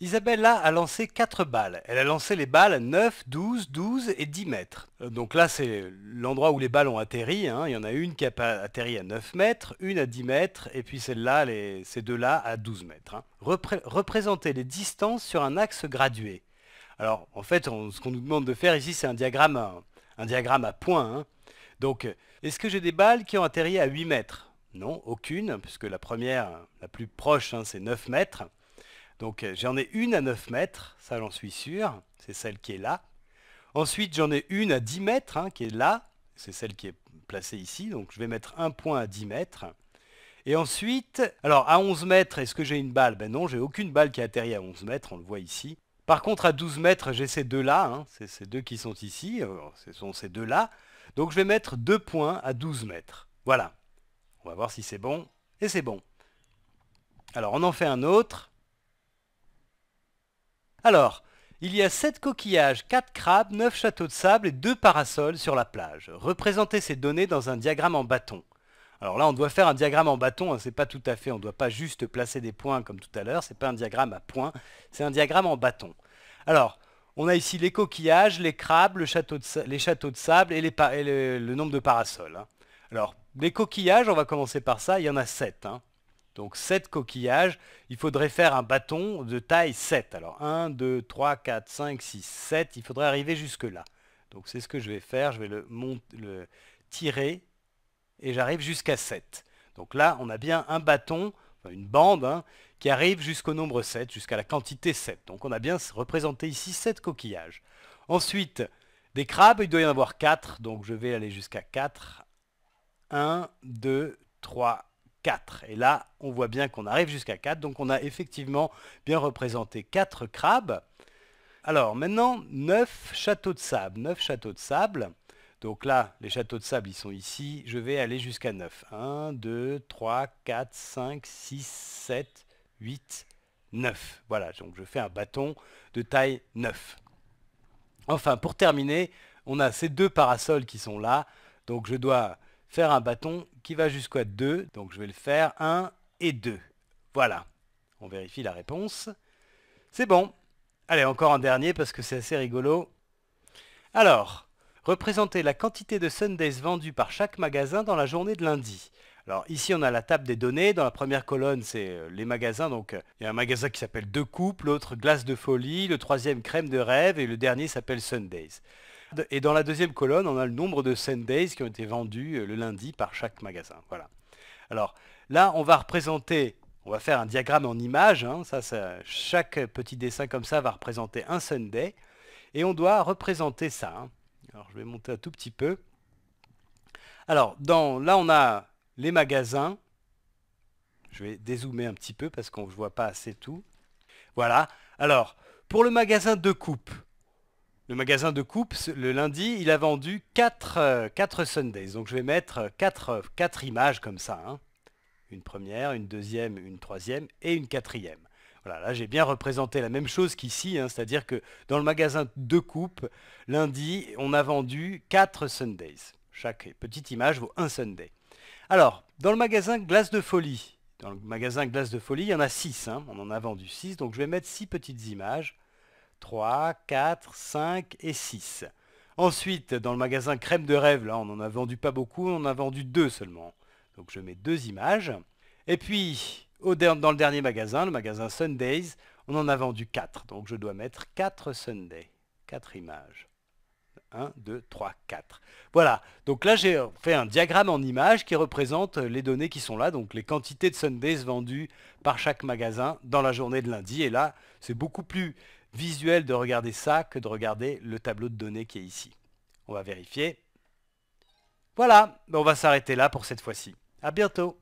Isabella a lancé 4 balles. Elle a lancé les balles à 9, 12, 12 et 10 mètres. Euh, donc là, c'est l'endroit où les balles ont atterri. Hein. Il y en a une qui a atterri à 9 mètres, une à 10 mètres, et puis celle-là, ces deux-là, à 12 mètres. Hein. Représentez les distances sur un axe gradué. Alors, en fait, ce qu'on nous demande de faire ici, c'est un diagramme à, un diagramme à points. Hein. Donc, est-ce que j'ai des balles qui ont atterri à 8 mètres Non, aucune, puisque la première, la plus proche, c'est 9 mètres. Donc euh, j'en ai une à 9 mètres, ça j'en suis sûr, c'est celle qui est là. Ensuite j'en ai une à 10 mètres hein, qui est là, c'est celle qui est placée ici, donc je vais mettre un point à 10 mètres. Et ensuite, alors à 11 mètres, est-ce que j'ai une balle Ben non, j'ai aucune balle qui atterri à 11 mètres, on le voit ici. Par contre, à 12 mètres, j'ai ces deux-là, hein, c'est ces deux qui sont ici, euh, ce sont ces deux-là. Donc je vais mettre deux points à 12 mètres. Voilà. On va voir si c'est bon. Et c'est bon. Alors on en fait un autre. Alors, il y a 7 coquillages, 4 crabes, 9 châteaux de sable et 2 parasols sur la plage. Représentez ces données dans un diagramme en bâton. Alors là, on doit faire un diagramme en bâton, hein, c'est pas tout à fait, on ne doit pas juste placer des points comme tout à l'heure, c'est pas un diagramme à points, c'est un diagramme en bâton. Alors, on a ici les coquillages, les crabes, les châteaux de sable et, le, nombre de parasols. Hein. Alors, les coquillages, on va commencer par ça, il y en a 7. Donc 7 coquillages, il faudrait faire un bâton de taille 7. Alors 1, 2, 3, 4, 5, 6, 7, il faudrait arriver jusque là. Donc c'est ce que je vais faire, je vais le, le tirer et j'arrive jusqu'à 7. Donc là on a bien un bâton, une bande, hein, qui arrive jusqu'au nombre 7, jusqu'à la quantité 7. Donc on a bien représenté ici 7 coquillages. Ensuite, des crabes, il doit y en avoir 4, donc je vais aller jusqu'à 4. 1, 2, 3, 4. Et là, on voit bien qu'on arrive jusqu'à 4. Donc on a effectivement bien représenté 4 crabes. Alors maintenant, 9 châteaux de sable. 9 châteaux de sable. Donc là, les châteaux de sable, ils sont ici. Je vais aller jusqu'à 9. 1, 2, 3, 4, 5, 6, 7, 8, 9. Voilà, donc je fais un bâton de taille 9. Enfin, pour terminer, on a ces deux parasols qui sont là. Donc je dois faire un bâton qui va jusqu'à 2. Donc je vais le faire 1 et 2. Voilà. On vérifie la réponse. C'est bon. Allez, encore un dernier parce que c'est assez rigolo. Alors, représenter la quantité de Sundays vendus par chaque magasin dans la journée de lundi. Alors ici on a la table des données, dans la première colonne c'est euh, les magasins, donc euh, il y a un magasin qui s'appelle Deux Coupes, l'autre Glace de Folie, le troisième Crème de Rêve et le dernier s'appelle Sundays et dans la deuxième colonne, on a le nombre de Sundays qui ont été vendus euh, le lundi par chaque magasin. Voilà. Alors là, on va représenter, on va faire un diagramme en images. Hein. ça, chaque petit dessin comme ça va représenter un Sunday. Et on doit représenter ça. Hein. Alors je vais monter un tout petit peu. Alors dans, là, on a les magasins. Je vais dézoomer un petit peu parce qu'on ne voit pas assez tout. Voilà. Alors, pour le magasin de coupe, le magasin de coupe, le lundi, il a vendu 4, euh, Sundays. Donc je vais mettre 4, euh, images comme ça. Hein. Une première, une deuxième, une troisième et une quatrième. Voilà, là j'ai bien représenté la même chose qu'ici, hein. c'est-à-dire que dans le magasin de coupe, lundi, on a vendu 4 Sundays. Chaque petite image vaut un Sunday. Alors, dans le magasin Glace de Folie, dans le magasin Glace de Folie, il y en a 6, hein. on en a vendu 6, donc je vais mettre 6 petites images. 3, 4, 5 et 6. Ensuite, dans le magasin Crème de Rêve, là on n'en a vendu pas beaucoup, on en a vendu 2 seulement. Donc je mets deux images. Et puis, au dans le dernier magasin, le magasin Sundays, on en a vendu 4. Donc je dois mettre 4 Sundays, 4 images. 1, 2, 3, 4. Voilà, donc là j'ai fait un diagramme en images qui représente les données qui sont là, donc les quantités de Sundays vendues par chaque magasin dans la journée de lundi. Et là, c'est beaucoup plus visuel de regarder ça que de regarder le tableau de données qui est ici. On va vérifier. Voilà, ben, on va s'arrêter là pour cette fois-ci. À bientôt